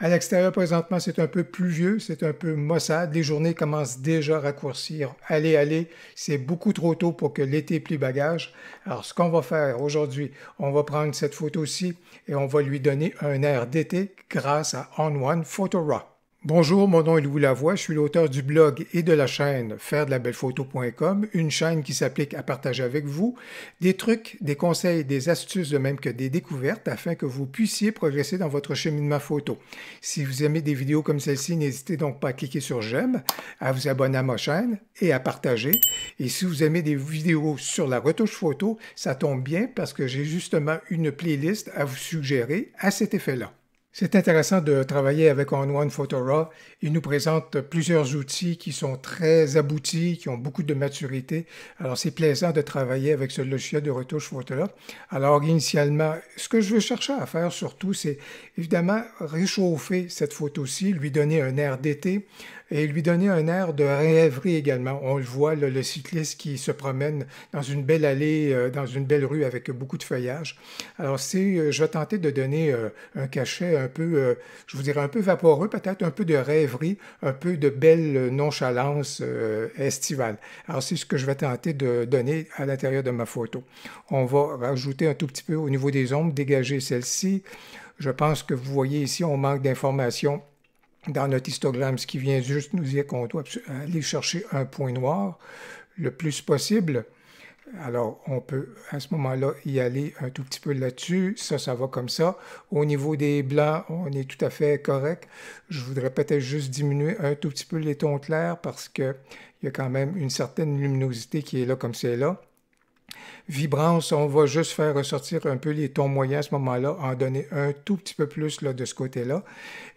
À l'extérieur, présentement, c'est un peu pluvieux, c'est un peu maussade. Les journées commencent déjà à raccourcir. Allez, allez, c'est beaucoup trop tôt pour que l'été plie bagage. Alors, ce qu'on va faire aujourd'hui, on va prendre cette photo-ci et on va lui donner un air d'été grâce à On One Photo Rock. Bonjour, mon nom est Louis Lavoie, je suis l'auteur du blog et de la chaîne faire de la belle photo.com, une chaîne qui s'applique à partager avec vous des trucs, des conseils, des astuces de même que des découvertes afin que vous puissiez progresser dans votre cheminement photo. Si vous aimez des vidéos comme celle-ci, n'hésitez donc pas à cliquer sur j'aime, à vous abonner à ma chaîne et à partager. Et si vous aimez des vidéos sur la retouche photo, ça tombe bien parce que j'ai justement une playlist à vous suggérer à cet effet-là. C'est intéressant de travailler avec On One Photora. Il nous présente plusieurs outils qui sont très aboutis, qui ont beaucoup de maturité. Alors, c'est plaisant de travailler avec ce logiciel de retouche photo-là. Alors, initialement, ce que je veux chercher à faire surtout, c'est évidemment réchauffer cette photo-ci, lui donner un air d'été et lui donner un air de rêverie également. On le voit, le cycliste qui se promène dans une belle allée, euh, dans une belle rue avec beaucoup de feuillage. Alors, c'est, euh, je vais tenter de donner euh, un cachet un peu, je vous dirais un peu vaporeux, peut-être un peu de rêverie, un peu de belle nonchalance estivale. Alors, c'est ce que je vais tenter de donner à l'intérieur de ma photo. On va rajouter un tout petit peu au niveau des ombres, dégager celle-ci. Je pense que vous voyez ici, on manque d'informations dans notre histogramme, ce qui vient juste nous dire qu'on doit aller chercher un point noir le plus possible. Alors, on peut à ce moment-là y aller un tout petit peu là-dessus. Ça, ça va comme ça. Au niveau des blancs, on est tout à fait correct. Je voudrais peut-être juste diminuer un tout petit peu les tons clairs parce qu'il y a quand même une certaine luminosité qui est là comme c'est là vibrance, on va juste faire ressortir un peu les tons moyens à ce moment-là, en donner un tout petit peu plus de ce côté-là.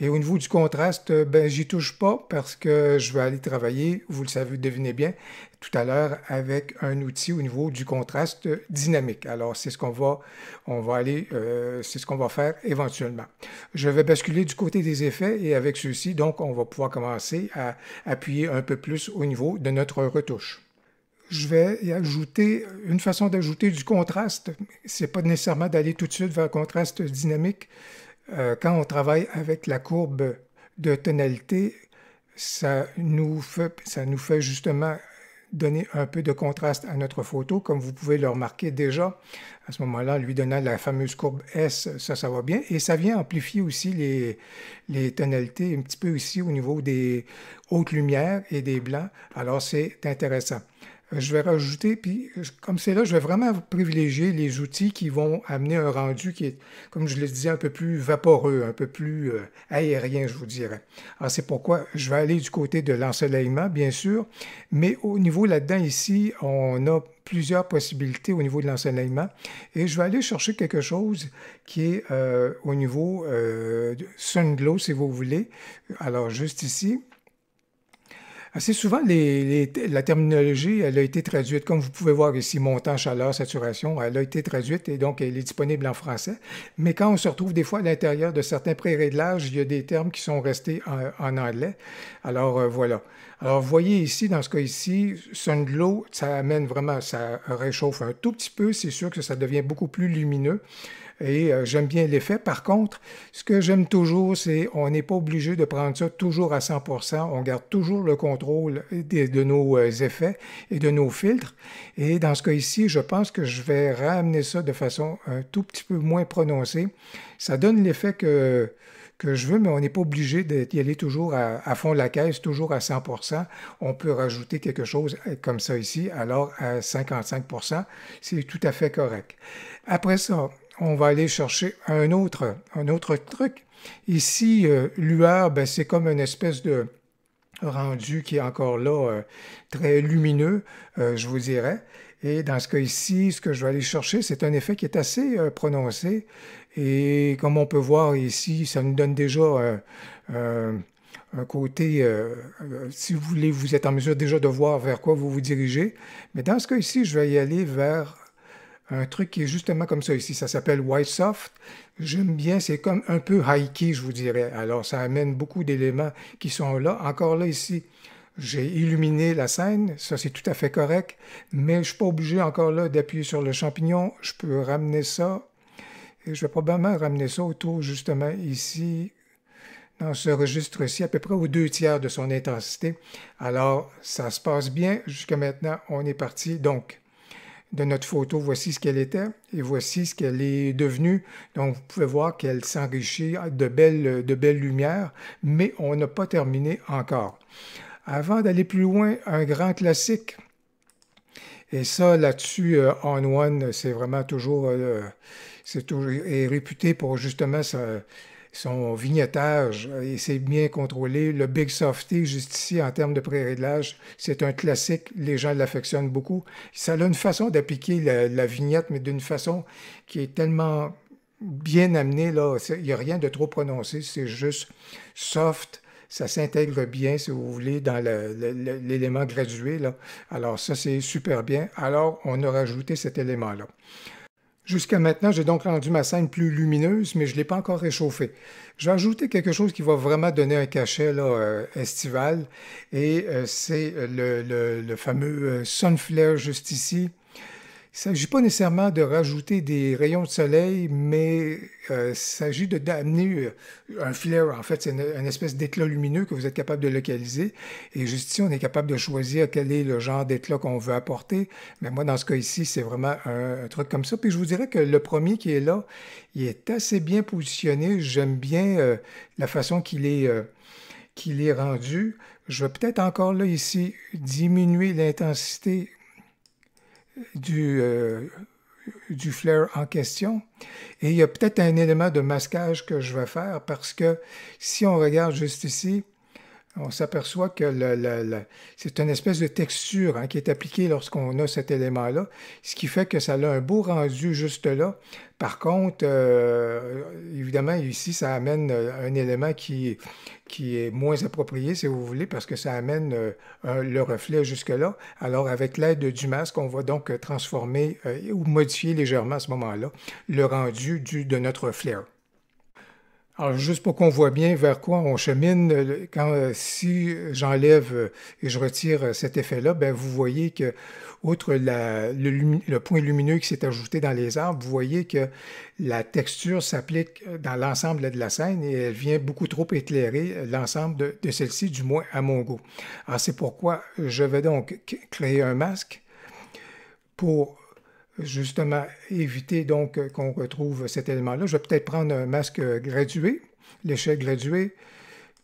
Et au niveau du contraste, euh, ben j'y touche pas parce que je vais aller travailler, vous le savez, devinez bien, tout à l'heure avec un outil au niveau du contraste dynamique. Alors c'est ce qu'on va, on va aller, euh, c'est ce qu'on va faire éventuellement. Je vais basculer du côté des effets et avec ceci, donc on va pouvoir commencer à appuyer un peu plus au niveau de notre retouche je vais y ajouter une façon d'ajouter du contraste. C'est pas nécessairement d'aller tout de suite vers un contraste dynamique. Euh, quand on travaille avec la courbe de tonalité, ça nous fait justement donner un peu de contraste à notre photo, comme vous pouvez le remarquer déjà à ce moment-là, lui donnant la fameuse courbe S, ça, ça va bien. Et ça vient amplifier aussi les, les tonalités, un petit peu aussi au niveau des hautes lumières et des blancs. Alors, c'est intéressant euh, je vais rajouter, puis comme c'est là, je vais vraiment privilégier les outils qui vont amener un rendu qui est, comme je le disais, un peu plus vaporeux, un peu plus euh, aérien, je vous dirais. Alors c'est pourquoi je vais aller du côté de l'ensoleillement, bien sûr, mais au niveau là-dedans, ici, on a plusieurs possibilités au niveau de l'enseignement. Et je vais aller chercher quelque chose qui est euh, au niveau euh, si vous voulez. Alors, juste ici, Assez souvent, la terminologie, elle a été traduite, comme vous pouvez voir ici, montant, chaleur, saturation, elle a été traduite et donc elle est disponible en français. Mais quand on se retrouve des fois à l'intérieur de certains pré-réglages, il y a des termes qui sont restés en, anglais. Alors euh, voilà. Alors vous voyez ici, dans ce cas ici, glow », ça amène vraiment, ça réchauffe un tout petit peu. C'est sûr que ça devient beaucoup plus lumineux et euh, j'aime bien l'effet. Par contre, ce que j'aime toujours, c'est on n'est pas obligé de prendre ça toujours à 100%. On garde toujours le contrôle de, nos euh, effets et de nos filtres. Et dans ce cas ici, je pense que je vais ramener ça de façon un euh, tout petit peu moins prononcée. Ça donne l'effet que que je veux, mais on n'est pas obligé d'y aller toujours à, fond de la caisse, toujours à 100 On peut rajouter quelque chose euh, comme ça ici, alors à 55 c'est tout à fait correct. Après ça, on va aller chercher un autre, un autre truc. Ici, ben, c'est comme une espèce de, rendu qui est encore là euh, très lumineux, euh, je vous dirais. Et dans ce cas ici, ce que je vais aller chercher, c'est un effet qui est assez euh, prononcé. Et comme on peut voir ici, ça nous donne déjà un côté, si vous voulez, vous êtes en mesure déjà de voir vers quoi vous vous dirigez. Mais dans ce cas ici, je vais y aller vers un truc qui est justement comme ça ici. Ça s'appelle White Soft. J'aime bien, c'est comme un peu haïki, je vous dirais. Alors, ça amène beaucoup d'éléments qui sont là. Encore là, ici, j'ai illuminé la scène, ça c'est tout à fait correct, mais je ne suis pas obligé encore là d'appuyer sur le champignon. Je peux ramener ça, et je vais probablement ramener ça autour, justement, ici, dans ce registre-ci, à peu près aux deux tiers de son intensité. Alors, ça se passe bien. Jusqu'à maintenant, on est parti. Donc, de notre photo, voici ce qu'elle était et voici ce qu'elle est devenue. Donc, vous pouvez voir qu'elle s'enrichit de belles, de belles lumières, mais on n'a pas terminé encore. Avant d'aller plus loin, un grand classique. Et ça, là-dessus, en euh, On One, c'est vraiment toujours, euh, c'est toujours est réputé pour justement sa, son vignettage et c'est bien contrôlé. Le Big Softy, juste ici, en termes de pré-réglage, c'est un classique. Les gens l'affectionnent beaucoup. Ça a une façon d'appliquer la, vignette, mais d'une façon qui est tellement bien amenée. Là. Il n'y a rien de trop prononcé, c'est juste soft. Ça s'intègre bien, si vous voulez, dans l'élément gradué. Alors ça, c'est super bien. Alors, on a rajouté cet élément-là. Jusqu'à maintenant, j'ai donc rendu ma scène plus lumineuse, mais je ne l'ai pas encore réchauffée. vais ajouter quelque chose qui va vraiment donner un cachet là, euh, estival, et euh, c'est euh, le, le, fameux sunflare juste ici, il ne s'agit pas nécessairement de rajouter des rayons de soleil, mais euh, il s'agit d'amener euh, un flare. En fait, c'est une, espèce d'éclat lumineux que vous êtes capable de localiser. Et juste ici, on est capable de choisir quel est le genre d'éclat qu'on veut apporter. Mais moi, dans ce cas ici, c'est vraiment un, truc comme ça. Puis je vous dirais que le premier qui est là, il est assez bien positionné. J'aime bien euh, la façon qu'il est... qu'il est rendu. Je vais peut-être encore là ici diminuer l'intensité du, euh, flair en question. Et il y a peut-être un élément de masquage que je vais faire parce que si on regarde juste ici, on s'aperçoit que c'est une espèce de texture hein, qui est appliquée lorsqu'on a cet élément-là, ce qui fait que ça a un beau rendu juste là. Par contre, euh, évidemment, ici, ça amène euh, un élément qui, est moins approprié, si vous voulez, parce que ça amène euh, le reflet jusque-là. Alors, avec l'aide du masque, on va donc transformer ou modifier légèrement à ce moment-là le rendu du, de notre flair. Alors, juste pour qu'on voit bien vers quoi on chemine, quand euh, si j'enlève euh, et je retire euh, cet effet-là, ben vous voyez que, outre le, point lumineux qui s'est ajouté dans les arbres, vous voyez que la texture s'applique dans l'ensemble de la scène et elle vient beaucoup trop éclairer l'ensemble de, de celle-ci, du moins à mon goût. Alors, c'est pourquoi je vais donc créer un masque pour justement éviter donc euh, qu'on retrouve cet élément-là. Je vais peut-être prendre un masque gradué, l'échelle graduée,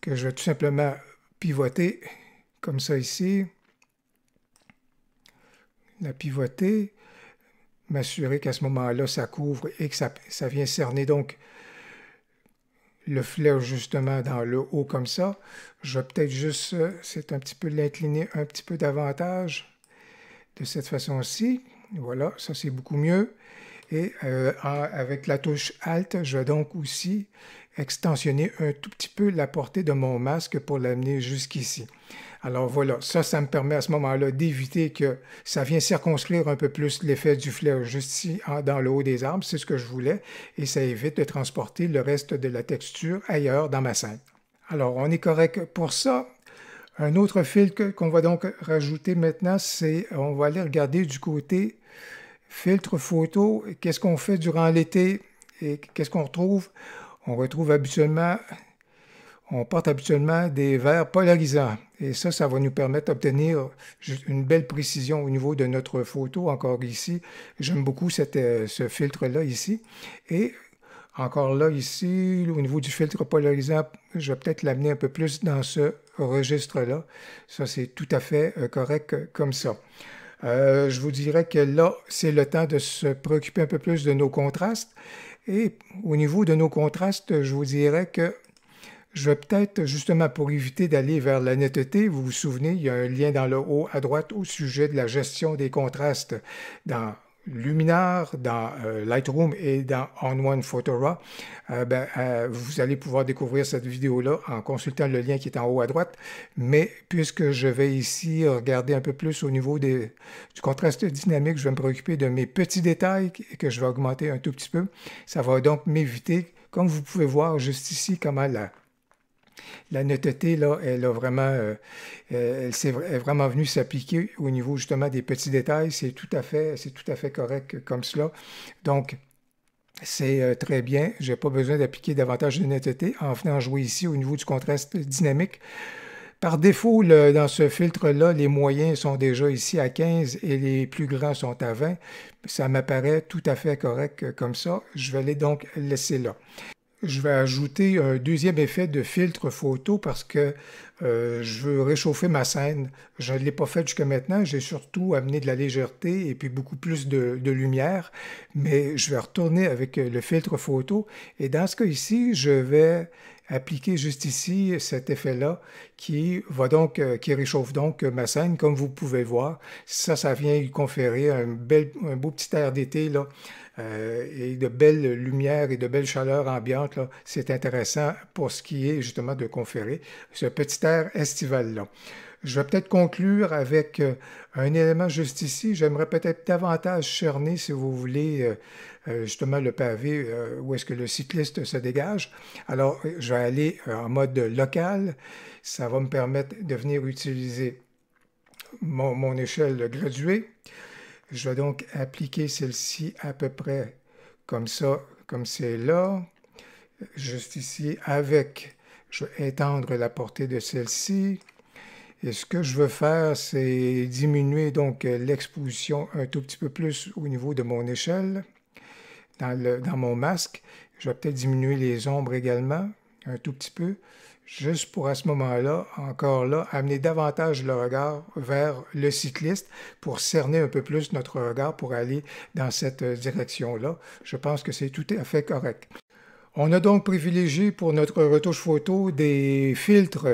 que je vais tout simplement pivoter comme ça ici. La pivoter, m'assurer qu'à ce moment-là, ça couvre et que ça, ça vient cerner donc le flair justement dans le haut comme ça. Je vais peut-être juste, euh, c'est un petit peu l'incliner un petit peu davantage de cette façon-ci. Voilà, ça c'est beaucoup mieux. Et euh, avec la touche Alt, je vais donc aussi extensionner un tout petit peu la portée de mon masque pour l'amener jusqu'ici. Alors voilà, ça, ça me permet à ce moment-là d'éviter que ça vienne circonscrire un peu plus l'effet du flair juste ici dans le haut des arbres, c'est ce que je voulais, et ça évite de transporter le reste de la texture ailleurs dans ma scène. Alors on est correct pour ça, un autre filtre qu'on va donc rajouter maintenant, c'est on va aller regarder du côté filtre photo, qu'est-ce qu'on fait durant l'été et qu'est-ce qu'on retrouve. On retrouve habituellement, on porte habituellement des verres polarisants. Et ça, ça va nous permettre d'obtenir une belle précision au niveau de notre photo, encore ici. J'aime beaucoup euh, ce filtre-là ici. Et encore là, ici, au niveau du filtre polarisant, je vais peut-être l'amener un peu plus dans ce registre-là. Ça, c'est tout à fait euh, correct euh, comme ça. Euh, je vous dirais que là, c'est le temps de se préoccuper un peu plus de nos contrastes. Et au niveau de nos contrastes, je vous dirais que je vais peut-être, justement pour éviter d'aller vers la netteté, vous vous souvenez, il y a un lien dans le haut à droite au sujet de la gestion des contrastes dans luminaire dans euh, Lightroom et dans On One Photora, euh, ben, euh, vous allez pouvoir découvrir cette vidéo-là en consultant le lien qui est en haut à droite. Mais puisque je vais ici regarder un peu plus au niveau du contraste dynamique, je vais me préoccuper de mes petits détails que je vais augmenter un tout petit peu. Ça va donc m'éviter, comme vous pouvez voir juste ici, comment la, la netteté, là, euh, euh, elle est vraiment, venue s'appliquer au niveau justement des petits détails. C'est tout à fait, correct comme cela. Donc, c'est euh, très bien. Je n'ai pas besoin d'appliquer davantage de netteté en venant jouer ici au niveau du contraste dynamique. Par défaut, dans ce filtre-là, les moyens sont déjà ici à 15 et les plus grands sont à 20. Ça m'apparaît tout à fait correct comme ça. Je vais les donc laisser là je vais ajouter un deuxième effet de filtre photo parce que euh, je veux réchauffer ma scène. Je ne l'ai pas fait jusqu'à maintenant. J'ai surtout amené de la légèreté et puis beaucoup plus de, lumière. Mais je vais retourner avec euh, le filtre photo. Et dans ce cas ici, je vais appliquer juste ici cet effet-là qui va donc, euh, qui réchauffe donc ma scène, comme vous pouvez voir. Ça, ça vient lui conférer un, bel, un beau petit air d'été là euh, et de belles lumières et de belles chaleurs ambiantes. C'est intéressant pour ce qui est justement de conférer ce petit air estival-là. Je vais peut-être conclure avec euh, un élément juste ici. J'aimerais peut-être davantage charner, si vous voulez, euh, justement le pavé où est-ce que le cycliste se dégage. Alors, je vais aller en mode local. Ça va me permettre de venir utiliser mon échelle graduée. Je vais donc appliquer celle-ci à peu près comme ça, comme c'est là, juste ici, avec, je vais étendre la portée de celle-ci. Et ce que je veux faire, c'est diminuer donc l'exposition un tout petit peu plus au niveau de mon échelle, dans, dans mon masque. Je vais peut-être diminuer les ombres également, un tout petit peu juste pour à ce moment-là, encore là, amener davantage le regard vers le cycliste pour cerner un peu plus notre regard pour aller dans cette euh, direction-là. Je pense que c'est tout à fait correct. On a donc privilégié pour notre retouche photo des filtres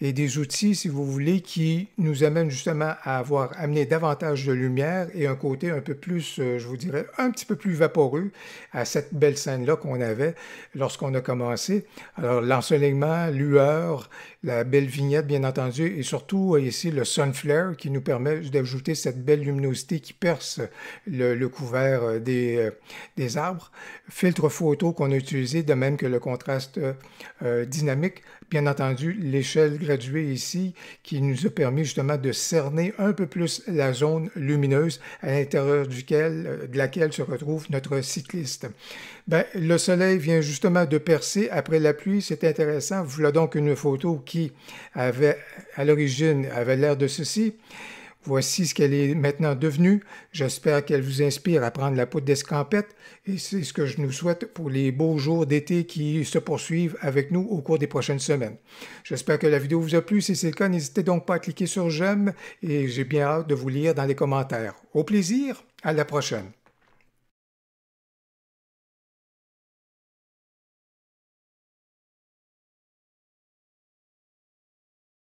et des outils, si vous voulez, qui nous amènent justement à avoir amené davantage de lumière et un côté un peu plus, euh, je vous dirais, un petit peu plus vaporeux à cette belle scène-là qu'on avait lorsqu'on a commencé. Alors l'ensoleillement, lueur, la belle vignette, bien entendu, et surtout euh, ici le sun qui nous permet d'ajouter cette belle luminosité qui perce le, couvert euh, des, des arbres. Filtre photo qu'on a utilisé de même que le contraste euh, dynamique. Bien entendu, l'échelle graduée ici qui nous a permis justement de cerner un peu plus la zone lumineuse à l'intérieur duquel, euh, de laquelle se retrouve notre cycliste. Ben, le soleil vient justement de percer après la pluie, c'est intéressant. Voilà donc une photo qui avait à l'origine avait l'air de ceci. Voici ce qu'elle est maintenant devenue. J'espère qu'elle vous inspire à prendre la poudre d'escampette et c'est ce que je nous souhaite pour les beaux jours d'été qui se poursuivent avec nous au cours des prochaines semaines. J'espère que la vidéo vous a plu. Si c'est le cas, n'hésitez donc pas à cliquer sur j'aime et j'ai bien hâte de vous lire dans les commentaires. Au plaisir, à la prochaine.